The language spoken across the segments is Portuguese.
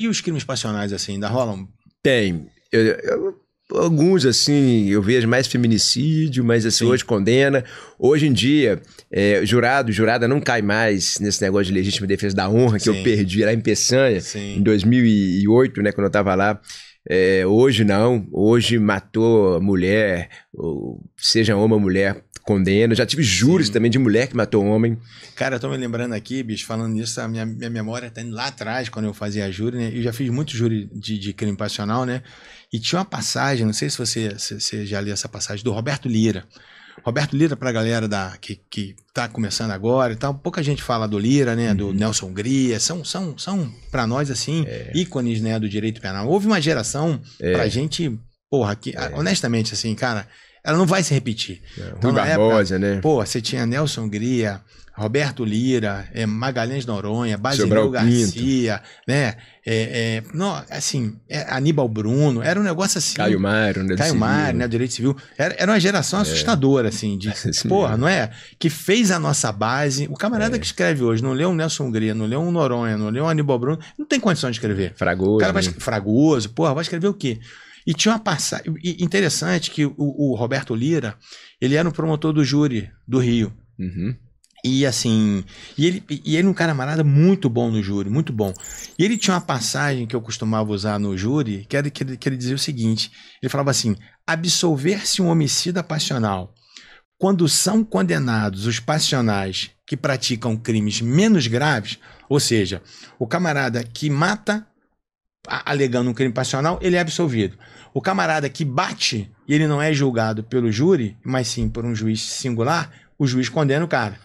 E os crimes passionais, assim, ainda rolam? Tem. Eu, eu, alguns, assim, eu vejo mais feminicídio, mas assim, Sim. hoje condena. Hoje em dia, é, jurado, jurada não cai mais nesse negócio de legítima defesa da honra que Sim. eu perdi lá em Peçanha, Sim. em 2008, né, quando eu tava lá. É, hoje não, hoje matou mulher, ou seja homem ou mulher, condena. Já tive juros Sim. também de mulher que matou homem. Cara, eu tô me lembrando aqui, bicho, falando nisso, a minha, minha memória tá indo lá atrás, quando eu fazia júri, né? Eu já fiz muito júri de, de crime passional, né? E tinha uma passagem, não sei se você, se, já leu essa passagem, do Roberto Lira. Roberto Lira, para a galera da, que, que tá começando agora e tal, pouca gente fala do Lira, né? Do uhum. Nelson Gria, são, são, são para nós, assim, é. ícones, né? Do direito penal. Houve uma geração é. pra gente, porra, que, é. honestamente, assim, cara, ela não vai se repetir. É, então, Barbosa, época, né? Pô, você tinha Nelson Gria, Roberto Lira, é, Magalhães Noronha, Basileu Garcia, né? É, é, não, assim, é, Aníbal Bruno, era um negócio assim. Caio Mário, assim, né? Caio Mário, né? Direito Civil. Era, era uma geração é. assustadora, assim, de porra, não é? Que fez a nossa base. O camarada é. que escreve hoje, não leu um Nelson Gria, não leu um Noronha, não leu um Aníbal Bruno, não tem condição de escrever. Fragoso. O cara vai, né? Fragoso, porra, vai escrever o quê? E tinha uma passagem interessante que o, o, Roberto Lira, ele era um promotor do júri do Rio. Uhum. E assim, e ele, e ele é um camarada muito bom no júri, muito bom. E ele tinha uma passagem que eu costumava usar no júri, que era que ele, que ele dizia o seguinte: ele falava assim: absolver-se um homicida passional quando são condenados os passionais que praticam crimes menos graves, ou seja, o camarada que mata alegando um crime passional, ele é absolvido. O camarada que bate e ele não é julgado pelo júri, mas sim por um juiz singular, o juiz condena o cara.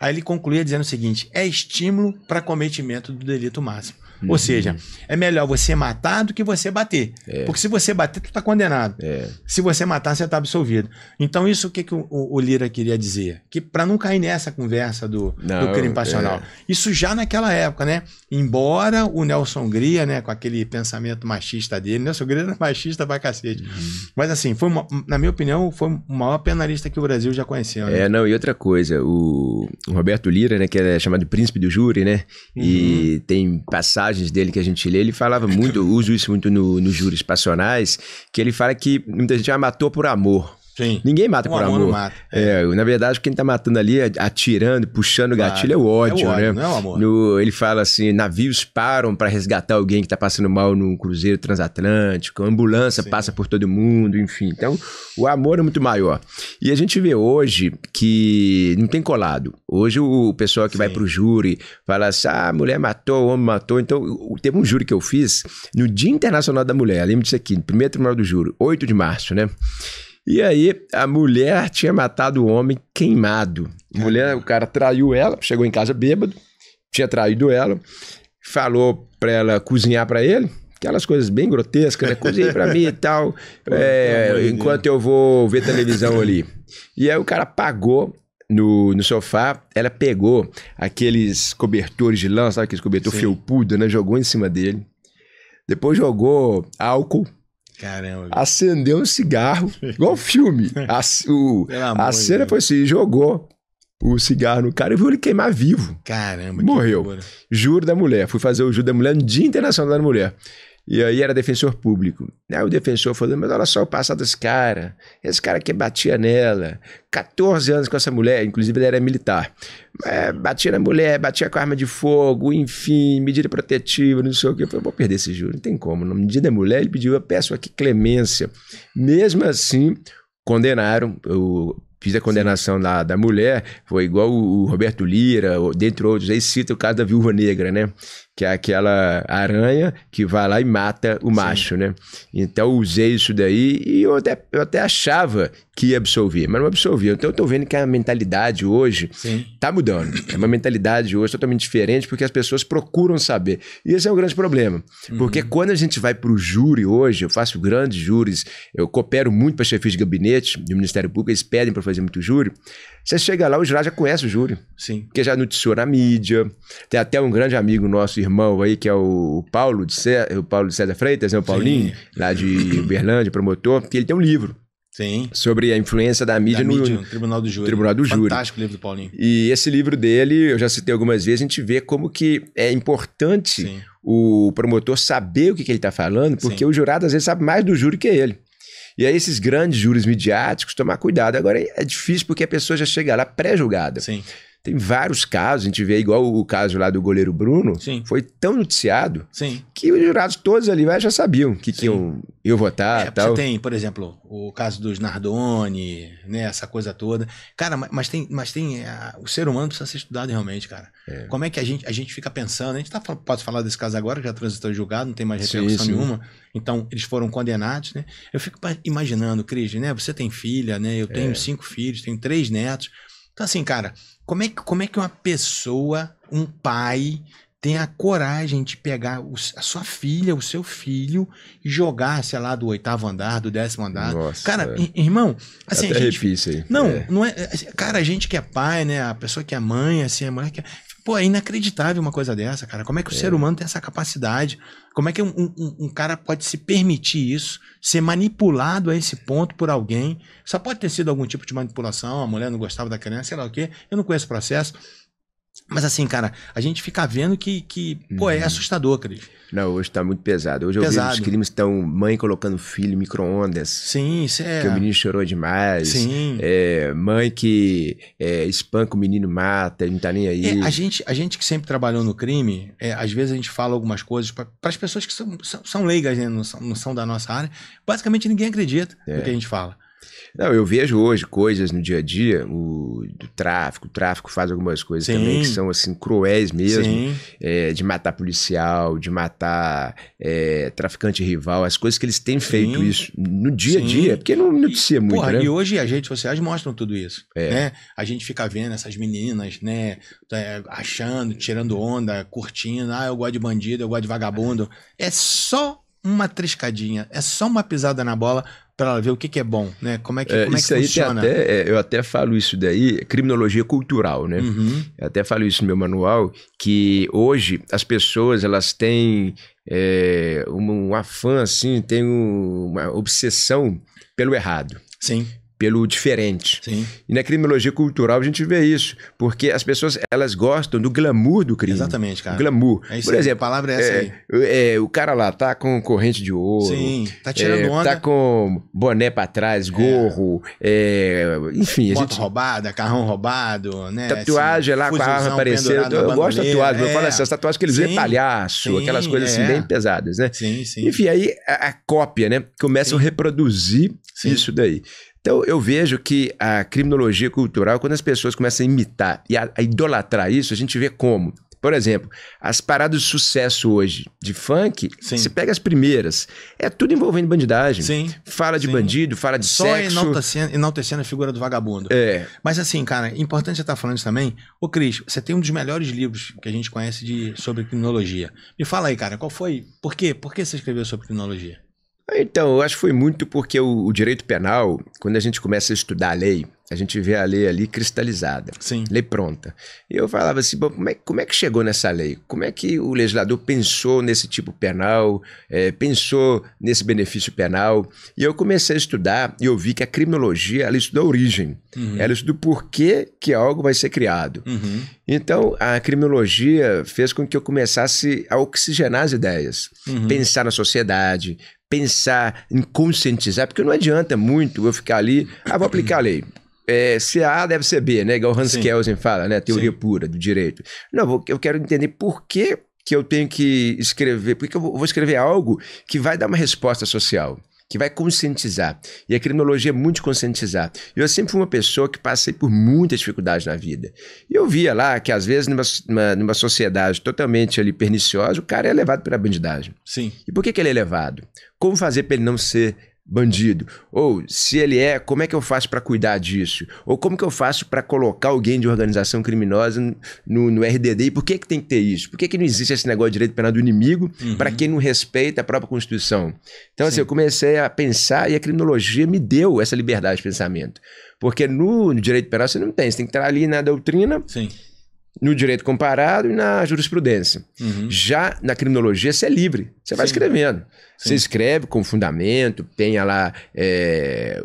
Aí ele concluía dizendo o seguinte: é estímulo para cometimento do delito máximo. Uhum. Ou seja, é melhor você matar do que você bater. É. Porque se você bater, tu tá condenado. É. Se você matar, você tá absolvido. Então, isso o que, que o, o Lira queria dizer? Que para não cair nessa conversa do, não, do crime passional. É. Isso já naquela época, né? Embora o Nelson Gria, né, com aquele pensamento machista dele, Nelson Gria era machista pra cacete. Uhum. Mas assim, foi uma, na minha opinião, foi o maior penalista que o Brasil já conheceu. Né? É, não, e outra coisa, o, o Roberto Lira, né, que é chamado príncipe do júri, né? Uhum. E tem passagem dele que a gente lê, ele falava muito, eu uso isso muito no, nos juros passionais, que ele fala que muita gente já ah, matou por amor. Sim. Ninguém mata um por amor. amor. Mata. É. é na verdade, quem tá matando ali, é, atirando, puxando o gatilho, claro. é o ódio, é o ódio né? Não é amor. No, ele fala assim: navios param para resgatar alguém que tá passando mal num cruzeiro transatlântico, ambulância Sim. passa por todo mundo, enfim. Então, o amor é muito maior. E a gente vê hoje que não tem colado. Hoje o pessoal que Sim. vai pro júri fala assim: ah, a mulher matou, o homem matou. Então, teve um júri que eu fiz no Dia Internacional da Mulher. Lembro disso aqui, primeiro tribunal do júri, 8 de março, né? E aí, a mulher tinha matado o homem queimado. Mulher, o cara traiu ela, chegou em casa bêbado, tinha traído ela, falou pra ela cozinhar para ele, aquelas coisas bem grotescas, né? Cozinhe pra mim e tal, é, enquanto eu vou ver televisão ali. E aí o cara pagou no, no sofá, ela pegou aqueles cobertores de lã, sabe aqueles cobertores felpudos, felpudo, né? Jogou em cima dele. Depois jogou álcool Caramba. Acendeu um cigarro, igual filme. A, o, a cena foi assim: jogou o cigarro no cara e viu ele queimar vivo. Caramba. Morreu. Que Juro da mulher. Fui fazer o juro da mulher no Dia Internacional da Mulher. E aí era defensor público. Aí o defensor falou: Mas olha só o passado desse cara. Esse cara que batia nela. 14 anos com essa mulher, inclusive ele era militar. É, batia na mulher, batia com arma de fogo, enfim, medida protetiva, não sei o que. Eu falei: Vou perder esse juro, não tem como. Na medida da é mulher, ele pediu: Eu peço aqui clemência. Mesmo assim, condenaram. o fiz a condenação da, da mulher, foi igual o, o Roberto Lira, dentre outros, aí cita o caso da viúva negra, né? Que é aquela aranha que vai lá e mata o macho, né? Então usei isso daí e eu até, eu até achava que ia absolver, mas não absolvia. Então eu tô vendo que a mentalidade hoje Sim. tá mudando. É uma mentalidade hoje totalmente diferente porque as pessoas procuram saber. E esse é um grande problema. Uhum. Porque quando a gente vai pro júri hoje, eu faço grandes júris, eu coopero muito para chefes de gabinete do Ministério Público, eles pedem para fazer fazer muito júri, você chega lá, o jurado já conhece o júri. Sim. Porque já noticiou na mídia. Tem até um grande amigo nosso, irmão aí, que é o Paulo de César, o Paulo de César Freitas, né? O Paulinho, Sim. lá de Uberlândia, promotor, que ele tem um livro. Sim. Sobre a influência da mídia, da no, mídia no, Tribunal do Júri. Tribunal do Júri. Fantástico livro do Paulinho. E esse livro dele, eu já citei algumas vezes, a gente vê como que é importante Sim. o promotor saber o que, que ele está falando, porque Sim. o jurado às vezes sabe mais do júri que ele. E aí, esses grandes juros midiáticos, tomar cuidado. Agora, é difícil porque a pessoa já chega lá pré-julgada. Sim. Tem vários casos, a gente vê igual o caso lá do goleiro Bruno, Sim. foi tão noticiado Sim. que os jurados todos ali já sabiam que, que iam eu votar. Tá, é, tal. Você tem, por exemplo, o caso dos Nardoni, né? Essa coisa toda. Cara, mas tem. Mas tem é, o ser humano precisa ser estudado realmente, cara. É. Como é que a gente, a gente fica pensando? A gente tá, pode falar desse caso agora, que já transitou julgado, não tem mais repercussão nenhuma. Então, eles foram condenados, né? Eu fico imaginando, Cris, né? Você tem filha, né? Eu tenho é. cinco filhos, tenho três netos. Então, assim, cara, como é que, como é que uma pessoa, um pai, tenha a coragem de pegar a sua filha, o seu filho e jogar, sei lá, do oitavo andar, do décimo andar. Nossa, cara, é. irmão, assim, Até a gente, aí. Não, é. não é, assim, cara, a gente que é pai, né, a pessoa que é mãe, assim, a mulher que é, pô, é inacreditável uma coisa dessa, cara. Como é que o é. ser humano tem essa capacidade? Como é que um, um, um, cara pode se permitir isso, ser manipulado a esse ponto por alguém? Só pode ter sido algum tipo de manipulação, a mulher não gostava da criança, sei lá o quê. Eu não conheço o processo, mas assim, cara, a gente fica vendo que, que pô, é uhum. assustador, Cris. Não, hoje tá muito pesado. Hoje pesado. eu vejo os crimes estão mãe colocando filho micro-ondas. Sim, isso é. Que o menino chorou demais. Sim. É, mãe que é, espanca o menino, mata, não tá nem aí. É, a, gente, a gente que sempre trabalhou no crime, é, às vezes a gente fala algumas coisas para as pessoas que são, são, são leigas, né, não, são, não são da nossa área. Basicamente ninguém acredita no é. que a gente fala. Não, eu vejo hoje coisas no dia a dia, o do tráfico, o tráfico faz algumas coisas Sim. também que são assim cruéis mesmo, é, de matar policial, de matar é, traficante rival, as coisas que eles têm feito Sim. isso no dia a dia, porque não noticia é e, muito, porra, né? E hoje as redes sociais mostram tudo isso, é. né? A gente fica vendo essas meninas, né, tá, eh, achando, tirando onda, curtindo, ah, eu gosto de bandido, eu gosto de vagabundo. É só uma triscadinha, é só uma pisada na bola para ver o que, que, é bom, né? Como é que, é, como isso é que funciona? Até, é, eu até falo isso daí, criminologia cultural, né? Uhum. Eu até falo isso no meu manual, que hoje as pessoas elas têm é, um, um afã, assim, têm um, uma obsessão pelo errado. Sim pelo diferente. Sim. E na criminologia cultural a gente vê isso, porque as pessoas elas gostam do glamour do crime. Exatamente, cara. O glamour. É isso Por exemplo, a palavra é essa é, aí. É, o cara lá tá com corrente de ouro. Sim, tá é, tirando é, onda. Tá com boné pra trás, gorro, é, enfim. Moto gente... roubada, carrão roubado, né? Tatuagem assim, lá com a arma aparecendo. Eu, gosto de tatuagem, eu falo assim, as tatuagens que eles sim, vê palhaço, sim, aquelas coisas assim bem pesadas, né? Sim, sim. Enfim, aí a, a cópia, né? Começam sim. a reproduzir isso daí. Então, eu vejo que a criminologia cultural, quando as pessoas começam a imitar e a, a idolatrar isso, a gente vê como. Por exemplo, as paradas de sucesso hoje de funk, Sim. você pega as primeiras, é tudo envolvendo bandidagem. Sim. Fala de Sim. bandido, fala de Só sexo. Só enaltecendo, enaltecendo a figura do vagabundo. É. Mas assim, cara, é importante você estar tá falando isso também. Ô Cris, você tem um dos melhores livros que a gente conhece de, sobre criminologia. Me fala aí, cara, qual foi? Por quê? Por que você escreveu sobre criminologia? Então, eu acho que foi muito porque o, o, direito penal, quando a gente começa a estudar a lei, a gente vê a lei ali cristalizada. Sim. Lei pronta. E eu falava assim, como é, como é, que chegou nessa lei? Como é que o legislador pensou nesse tipo penal, é, pensou nesse benefício penal? E eu comecei a estudar e eu vi que a criminologia, ela estuda a origem. Uhum. Ela estuda o porquê que algo vai ser criado. Uhum. Então, a criminologia fez com que eu começasse a oxigenar as ideias. Uhum. Pensar na sociedade, pensar, em conscientizar, porque não adianta muito eu ficar ali, ah, vou aplicar a lei. É, se A deve ser B, né? Igual Hans Kelsen fala, né? Teoria Sim. pura do direito. Não, eu quero entender por que que eu tenho que escrever, porque eu vou escrever algo que vai dar uma resposta social que vai conscientizar. E a criminologia é muito conscientizar. Eu sempre fui uma pessoa que passei por muitas dificuldades na vida. E eu via lá que, às vezes, numa, numa, numa sociedade totalmente ali perniciosa, o cara é levado pela bandidagem. Sim. E por que, que ele é levado? Como fazer para ele não ser bandido? Ou se ele é, como é que eu faço para cuidar disso? Ou como que eu faço para colocar alguém de organização criminosa no, no, RDD? E por que, que tem que ter isso? Por que, que não existe esse negócio de direito penal do inimigo uhum. para quem não respeita a própria Constituição? Então, assim, Sim. assim, eu comecei a pensar e a criminologia me deu essa liberdade de pensamento. Porque no, no direito penal você não tem, você tem que estar ali na doutrina. Sim no direito comparado e na jurisprudência. Uhum. Já na criminologia, você é livre. Você vai Sim. escrevendo. Você escreve com fundamento, tenha lá, é,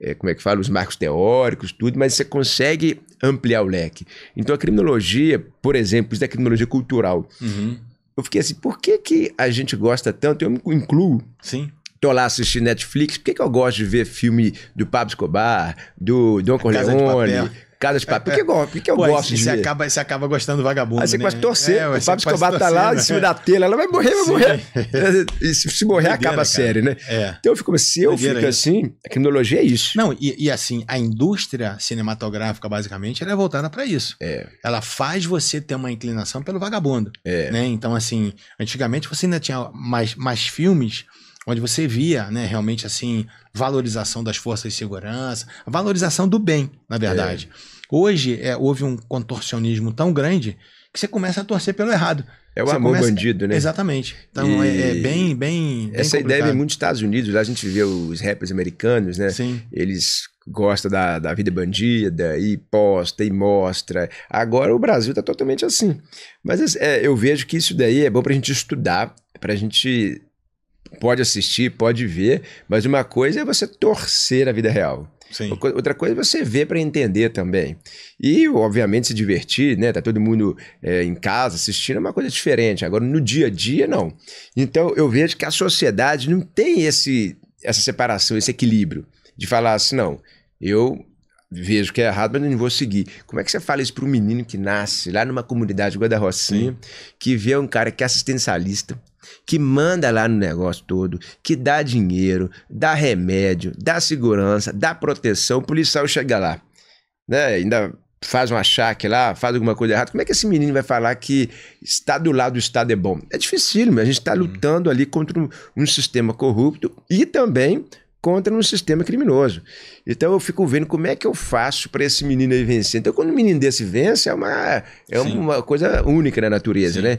é, como é que fala, os marcos teóricos, tudo, mas você consegue ampliar o leque. Então, a criminologia, por exemplo, isso é criminologia cultural. Uhum. Eu fiquei assim, por que, que a gente gosta tanto? Eu me incluo. Sim. Tô lá assistindo Netflix, por que, que eu gosto de ver filme do Pablo Escobar, do Don Corleone, Casa de Papel. Por que, eu Pô, gosto de você acaba Você acaba gostando do vagabundo, Aí você né? começa a torcer. É, o Fábio Escobar tá lá né? em cima da telha. Ela vai morrer, vai Sim. morrer. E se, se morrer, acaba a série, né? É. Então eu fico, assim, se eu fico assim, a criminologia é isso. Não, e, e, assim, a indústria cinematográfica, basicamente, ela é voltada para isso. É. Ela faz você ter uma inclinação pelo vagabundo. É. Né? Então, assim, antigamente você ainda tinha mais, mais filmes onde você via, né, realmente assim, valorização das forças de segurança, valorização do bem, na verdade. É. Hoje é, houve um contorcionismo tão grande que você começa a torcer pelo errado. É o você amor começa... bandido, né? Exatamente. Então e... é, é, bem, bem. Essa bem ideia vem muito dos Estados Unidos. Lá a gente vê os rappers americanos, né? Sim. Eles gostam da, da vida bandida e posta e mostra. Agora o Brasil tá totalmente assim. Mas é, eu vejo que isso daí é bom pra gente estudar, pra gente pode assistir, pode ver, mas uma coisa é você torcer a vida real. Sim. Outra coisa é você ver para entender também. E, obviamente, se divertir, né? Tá todo mundo é, em casa assistindo é uma coisa diferente. Agora, no dia a dia, não. Então, eu vejo que a sociedade não tem esse, essa separação, esse equilíbrio de falar assim, não, eu vejo que é errado, mas não vou seguir. Como é que você fala isso para um menino que nasce lá numa comunidade igual Rocinha, Sim. que vê um cara que é assistencialista, que manda lá no negócio todo, que dá dinheiro, dá remédio, dá segurança, dá proteção, o policial chega lá, né? Ainda faz um achaque lá, faz alguma coisa errada. Como é que esse menino vai falar que está do lado do Estado é bom? É difícil, mas a gente está uhum. lutando ali contra um, um sistema corrupto e também contra um sistema criminoso. Então eu fico vendo como é que eu faço para esse menino aí vencer. Então quando um menino desse vence, é uma, é uma coisa única na natureza, Sim. né?